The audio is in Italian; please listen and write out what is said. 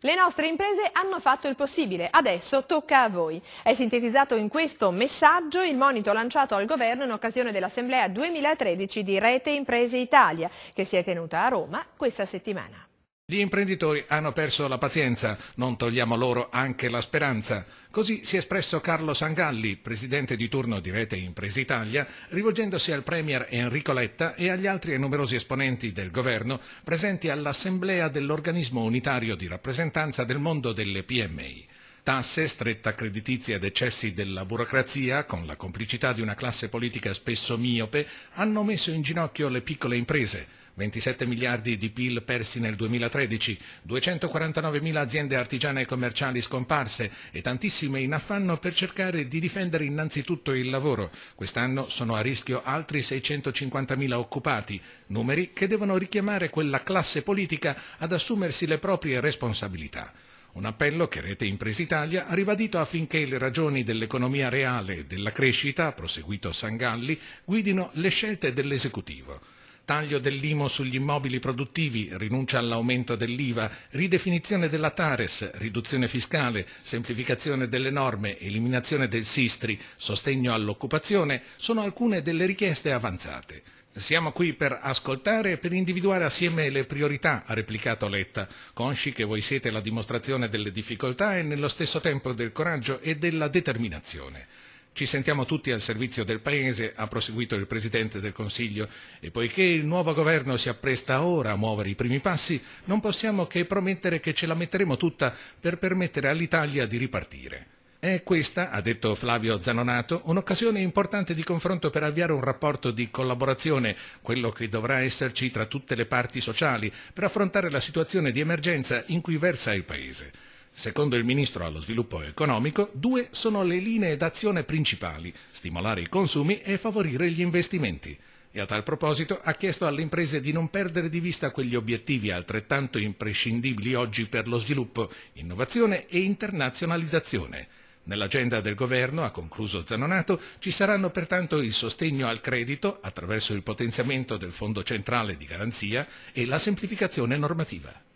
Le nostre imprese hanno fatto il possibile, adesso tocca a voi. È sintetizzato in questo messaggio il monito lanciato al governo in occasione dell'Assemblea 2013 di Rete Imprese Italia, che si è tenuta a Roma questa settimana. Gli imprenditori hanno perso la pazienza, non togliamo loro anche la speranza. Così si è espresso Carlo Sangalli, presidente di turno di Rete Impresa Italia, rivolgendosi al Premier Enrico Letta e agli altri numerosi esponenti del governo presenti all'assemblea dell'organismo unitario di rappresentanza del mondo delle PMI tasse, stretta creditizia ed eccessi della burocrazia, con la complicità di una classe politica spesso miope, hanno messo in ginocchio le piccole imprese, 27 miliardi di PIL persi nel 2013, 249 mila aziende artigiane e commerciali scomparse e tantissime in affanno per cercare di difendere innanzitutto il lavoro. Quest'anno sono a rischio altri 650 mila occupati, numeri che devono richiamare quella classe politica ad assumersi le proprie responsabilità. Un appello che Rete Impresa Italia ha ribadito affinché le ragioni dell'economia reale e della crescita, proseguito Sangalli, guidino le scelte dell'esecutivo taglio dell'IMO sugli immobili produttivi, rinuncia all'aumento dell'IVA, ridefinizione della Tares, riduzione fiscale, semplificazione delle norme, eliminazione del Sistri, sostegno all'occupazione, sono alcune delle richieste avanzate. Siamo qui per ascoltare e per individuare assieme le priorità, ha replicato Letta, consci che voi siete la dimostrazione delle difficoltà e nello stesso tempo del coraggio e della determinazione. Ci sentiamo tutti al servizio del Paese, ha proseguito il Presidente del Consiglio, e poiché il nuovo governo si appresta ora a muovere i primi passi, non possiamo che promettere che ce la metteremo tutta per permettere all'Italia di ripartire. È questa, ha detto Flavio Zanonato, un'occasione importante di confronto per avviare un rapporto di collaborazione, quello che dovrà esserci tra tutte le parti sociali, per affrontare la situazione di emergenza in cui versa il Paese. Secondo il Ministro allo Sviluppo Economico, due sono le linee d'azione principali, stimolare i consumi e favorire gli investimenti. E a tal proposito ha chiesto alle imprese di non perdere di vista quegli obiettivi altrettanto imprescindibili oggi per lo sviluppo, innovazione e internazionalizzazione. Nell'agenda del governo, ha concluso Zanonato, ci saranno pertanto il sostegno al credito attraverso il potenziamento del Fondo centrale di garanzia e la semplificazione normativa.